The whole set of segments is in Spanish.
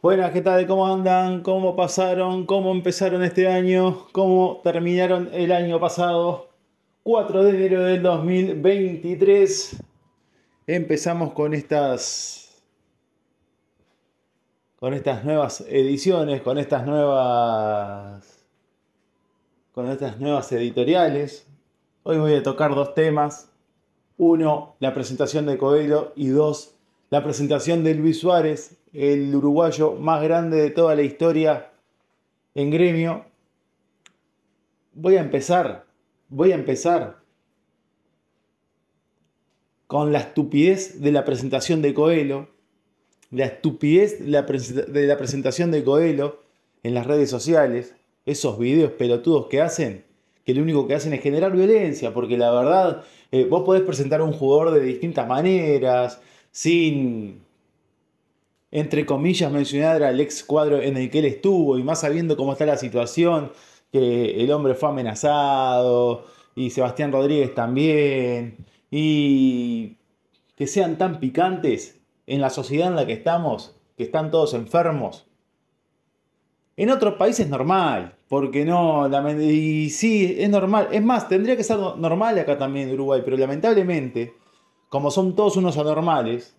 Buenas, ¿qué tal? ¿Cómo andan? ¿Cómo pasaron? ¿Cómo empezaron este año? ¿Cómo terminaron el año pasado? 4 de enero del 2023. Empezamos con estas con estas nuevas ediciones, con estas nuevas con estas nuevas editoriales. Hoy voy a tocar dos temas. Uno, la presentación de Coelho y dos, la presentación de Luis Suárez, el uruguayo más grande de toda la historia en gremio. Voy a empezar, voy a empezar con la estupidez de la presentación de Coelho, la estupidez de la, presentación de Coelho en las redes sociales, esos videos pelotudos que hacen, que lo único que hacen es generar violencia, porque la verdad, eh, vos podés presentar a un jugador de distintas maneras, sin, entre comillas, mencionar al ex cuadro en el que él estuvo y más sabiendo cómo está la situación, que el hombre fue amenazado y Sebastián Rodríguez también, y que sean tan picantes en la sociedad en la que estamos, que están todos enfermos. En otros países es normal, porque no, y sí, es normal. Es más, tendría que ser normal acá también en Uruguay, pero lamentablemente como son todos unos anormales,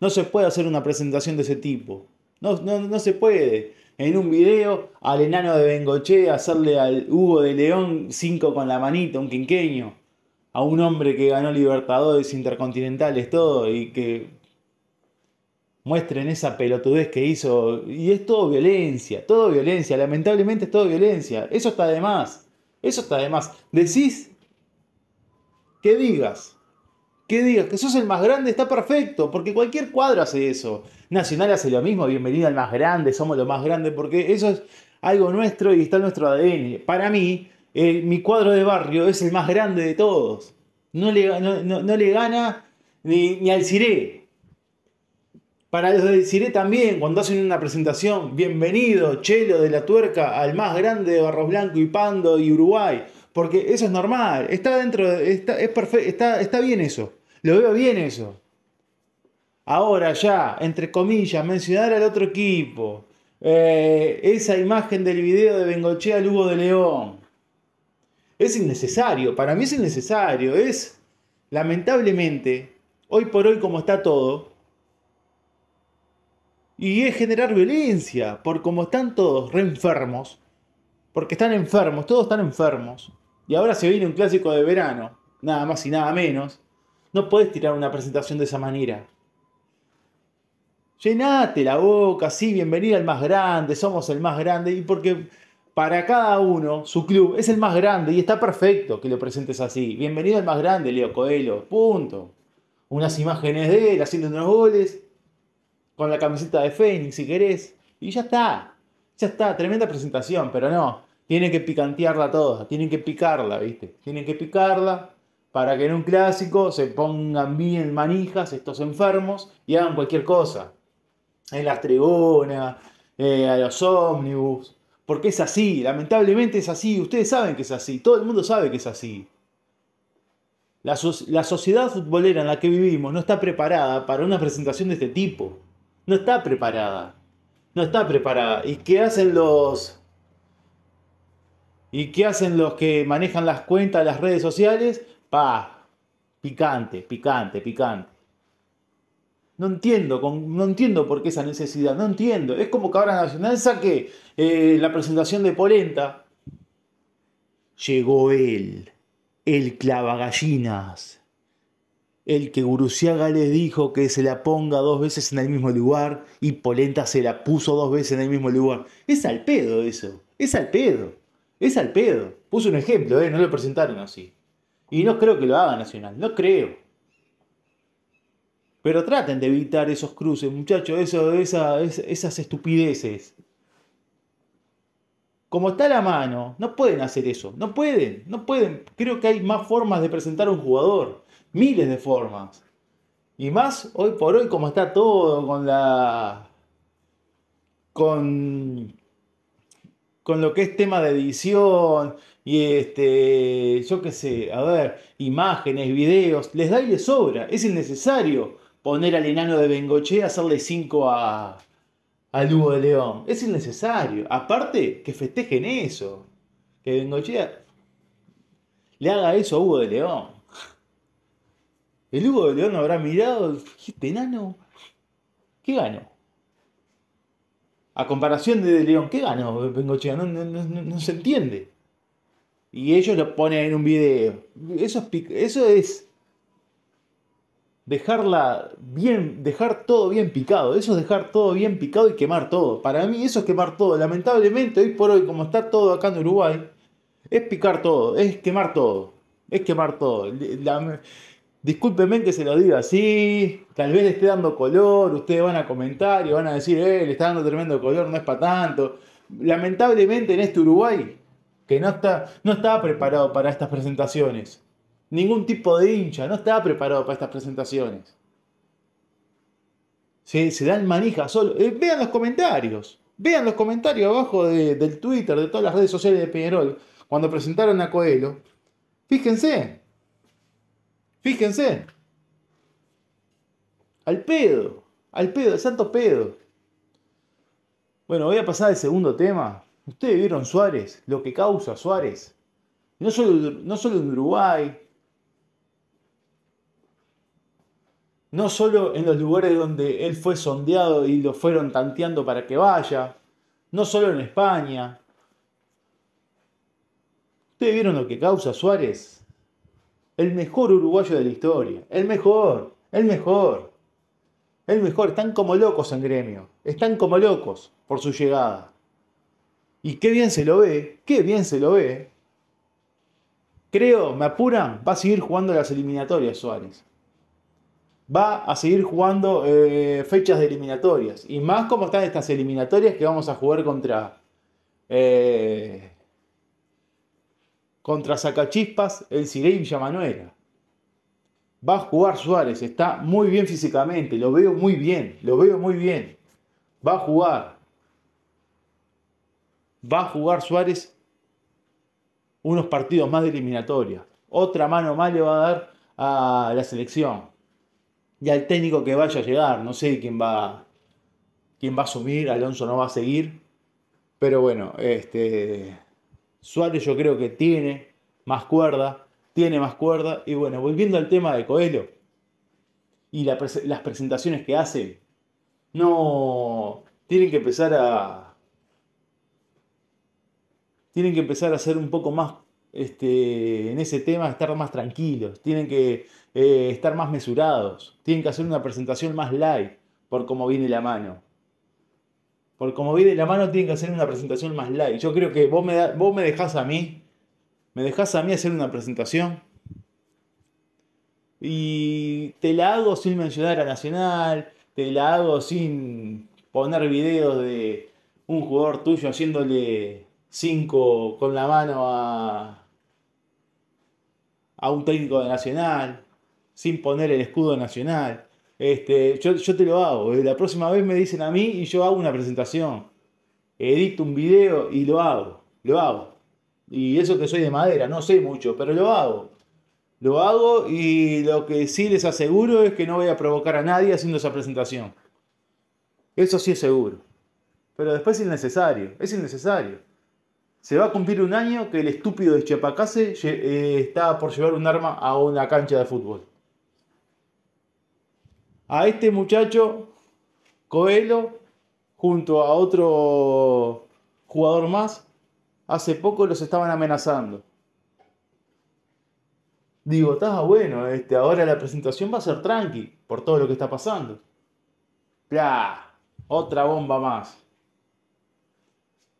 no se puede hacer una presentación de ese tipo. No, se puede. En un video, al enano de Bengoche hacerle al Hugo de León 5 con la manita, un quinqueño. A un hombre que ganó Libertadores, Intercontinentales, todo, y que muestren esa pelotudez que hizo. Y es todo violencia, todo violencia. Lamentablemente es todo violencia. Eso está de más. Eso está de más. Decís que digas que digas que sos el más grande está perfecto, porque cualquier cuadro hace eso. Nacional hace lo mismo, bienvenido al más grande, somos lo más grande, porque eso es algo nuestro y está en nuestro ADN. Para mí, mi cuadro de barrio es el más grande de todos. No le, no, le gana ni, al Ciré. Para los del Cire también, cuando hacen una presentación, bienvenido, Chelo de la Tuerca, al más grande de Barros Blanco y Pando y Uruguay. Porque eso es normal, está dentro, está, es está bien eso. Lo veo bien eso. Ahora ya, entre comillas, mencionar al otro equipo. Eh, esa imagen del video de Bengochea Lugo de León. Es innecesario, para mí es innecesario. Es, lamentablemente, hoy por hoy como está todo. Y es generar violencia, por como están todos re enfermos. Porque están enfermos, todos están enfermos. Y ahora se viene un clásico de verano, nada más y nada menos. No puedes tirar una presentación de esa manera. Llenate la boca, sí, bienvenido al más grande, somos el más grande, y porque para cada uno su club es el más grande y está perfecto que lo presentes así. Bienvenido al más grande, Leo Coelho, punto. Unas imágenes de él haciendo unos goles, con la camiseta de Fénix si querés, y ya está. Ya está, tremenda presentación, pero no, tienen que picantearla toda, tienen que picarla, ¿viste? Tienen que picarla, para que en un clásico se pongan bien manijas estos enfermos y hagan cualquier cosa. En las tribunas, eh, a los ómnibus. Porque es así, lamentablemente es así. Ustedes saben que es así, todo el mundo sabe que es así. La, la sociedad futbolera en la que vivimos no está preparada para una presentación de este tipo. No está preparada. No está preparada. ¿Y qué hacen los... ¿Y qué hacen los que manejan las cuentas, las redes sociales? Pa, picante, picante, picante. No entiendo, no entiendo por qué esa necesidad, no entiendo. Es como que ahora Nacional saque eh, la presentación de Polenta. Llegó él, el clavagallinas, el que Guruciaga les dijo que se la ponga dos veces en el mismo lugar y Polenta se la puso dos veces en el mismo lugar. Es al pedo eso, es al pedo, es al pedo. Puse un ejemplo, eh, no lo presentaron así. Y no creo que lo haga Nacional, no creo. Pero traten de evitar esos cruces, muchachos, esas estupideces. Como está la mano, no pueden hacer eso, no pueden, no pueden. Creo que hay más formas de presentar a un jugador, miles de formas. Y más hoy por hoy como está todo con la... con... con lo que es tema de edición, y este, yo qué sé, a ver, imágenes, videos, les da y les sobra. Es innecesario poner al enano de Bengochea a hacerle 5 a, al Hugo de León. Es innecesario. Aparte, que festejen eso. Que Bengochea le haga eso a Hugo de León. El Hugo de León habrá mirado, este enano, ¿qué ganó? A comparación de, de León, ¿qué ganó Bengochea? no, no se entiende. Y ellos lo ponen en un video. Eso es, eso es dejarla bien, dejar todo bien picado. Eso es dejar todo bien picado y quemar todo. Para mí eso es quemar todo. Lamentablemente hoy por hoy, como está todo acá en Uruguay, es picar todo, es quemar todo. Es quemar todo. ...disculpenme que se lo diga así, tal vez le esté dando color, ustedes van a comentar y van a decir, eh, le está dando tremendo color, no es para tanto. Lamentablemente en este Uruguay no, está, estaba preparado para estas presentaciones. Ningún tipo de hincha no estaba preparado para estas presentaciones. Se, dan manija solo. Eh, vean los comentarios. Vean los comentarios abajo del Twitter, de todas las redes sociales de Peñarol, cuando presentaron a Coelho. Fíjense. Fíjense. Al pedo. Al pedo, al santo pedo. Bueno, voy a pasar al segundo tema. Ustedes vieron Suárez, lo que causa Suárez. No solo, no en Uruguay, no solo en los lugares donde él fue sondeado y lo fueron tanteando para que vaya, no solo en España. ¿Ustedes vieron lo que causa Suárez? El mejor uruguayo de la historia, el mejor, el mejor, el mejor. Están como locos en gremio, están como locos por su llegada. Y qué bien se lo ve, qué bien se lo ve. Creo, me apuran, va a seguir jugando las eliminatorias Suárez. Va a seguir jugando eh, fechas de eliminatorias. Y más como están estas eliminatorias que vamos a jugar contra... Eh, contra Sacachispas, el Cirey Villamanuela. Va a jugar Suárez, está muy bien físicamente, lo veo muy bien, lo veo muy bien. Va a jugar va a jugar Suárez unos partidos más de eliminatoria. Otra mano más le va a dar a la selección. Y al técnico que vaya a llegar, no sé quién va, quién va a asumir, Alonso no va a seguir. Pero bueno, este, Suárez yo creo que tiene más cuerda, tiene más cuerda. Y bueno, volviendo al tema de Coelho y las presentaciones que hace, no tienen que empezar a, tienen que empezar a ser un poco más este, en ese tema, estar más tranquilos, tienen que eh, estar más mesurados, tienen que hacer una presentación más light por cómo viene la mano. Por cómo viene la mano tienen que hacer una presentación más light. Yo creo que vos me, vos me dejás a mí, me dejás a mí hacer una presentación y te la hago sin mencionar a Nacional, te la hago sin poner videos de un jugador tuyo haciéndole cinco con la mano a, un técnico de Nacional, sin poner el escudo nacional. Este, yo, yo, te lo hago. Eh, la próxima vez me dicen a mí y yo hago una presentación. Edito un video y lo hago. Lo hago. Y eso que soy de madera, no sé mucho, pero lo hago. Lo hago y lo que sí les aseguro es que no voy a provocar a nadie haciendo esa presentación. Eso sí es seguro. Pero después es innecesario. Es innecesario. Se va a cumplir un año que el estúpido de Chiapacase eh, está por llevar un arma a una cancha de fútbol. A este muchacho, Coelho, junto a otro jugador más, hace poco los estaban amenazando. Digo, está bueno, este, ahora la presentación va a ser tranqui por todo lo que está pasando. Pla, otra bomba más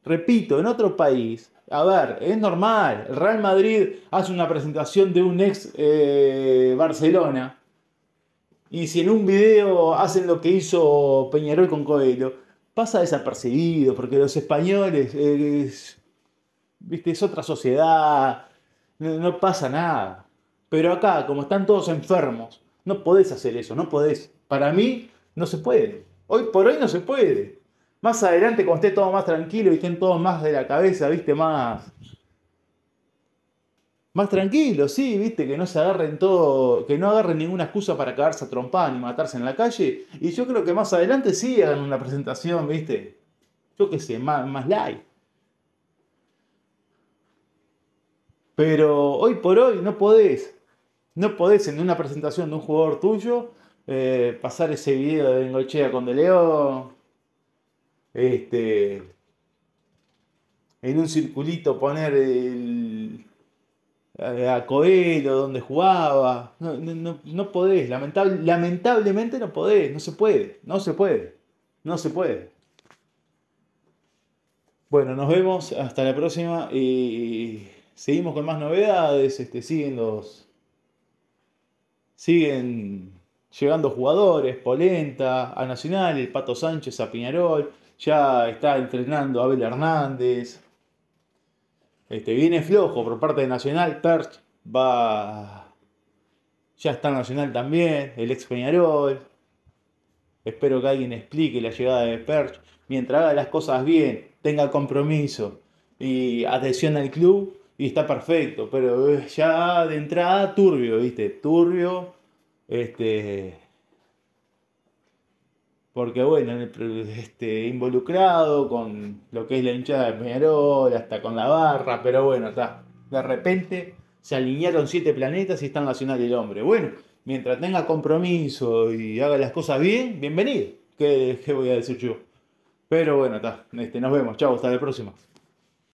repito, en otro país, a ver, es normal, el Real Madrid hace una presentación de un ex eh, Barcelona, y si en un video hacen lo que hizo Peñarol con Coelho, pasa desapercibido, porque los españoles, es, viste, es otra sociedad, no, no pasa nada. Pero acá, como están todos enfermos, no podés hacer eso, no podés. Para mí, no se puede. Hoy por hoy no se puede. Más adelante, cuando esté todo más tranquilo y estén todos más de la cabeza, viste, más. Más tranquilo, sí, viste, que no se agarren todo, que no agarren ninguna excusa para cagarse a trompada ni matarse en la calle. Y yo creo que más adelante sí hagan una presentación, viste. Yo qué sé, más, más Pero hoy por hoy no podés. No podés en una presentación de un jugador tuyo eh, pasar ese video de Bengochea con De León este, en un circulito poner el, eh, a Coelho donde jugaba. No, podés, lamentable, lamentablemente no podés, no se puede, no se puede, no se puede. Bueno, nos vemos, hasta la próxima y seguimos con más novedades, este, siguen Siguen llegando jugadores, Polenta, a Nacional, el Pato Sánchez, a Piñarol ya está entrenando Abel Hernández. Este, viene flojo por parte de Nacional, Perch va. Ya está Nacional también, el ex Peñarol. Espero que alguien explique la llegada de Perch. Mientras haga las cosas bien, tenga compromiso y atención al club, y está perfecto. Pero ya de entrada, turbio, ¿viste? Turbio. Este, porque bueno, este, involucrado con lo que es la hinchada de Peñarol, hasta con la barra, pero bueno, está. De repente se alinearon siete planetas y están Nacional el hombre. Bueno, mientras tenga compromiso y haga las cosas bien, bienvenido. ¿Qué, voy a decir yo? Pero bueno, está. Este, nos vemos. Chao, hasta la próxima.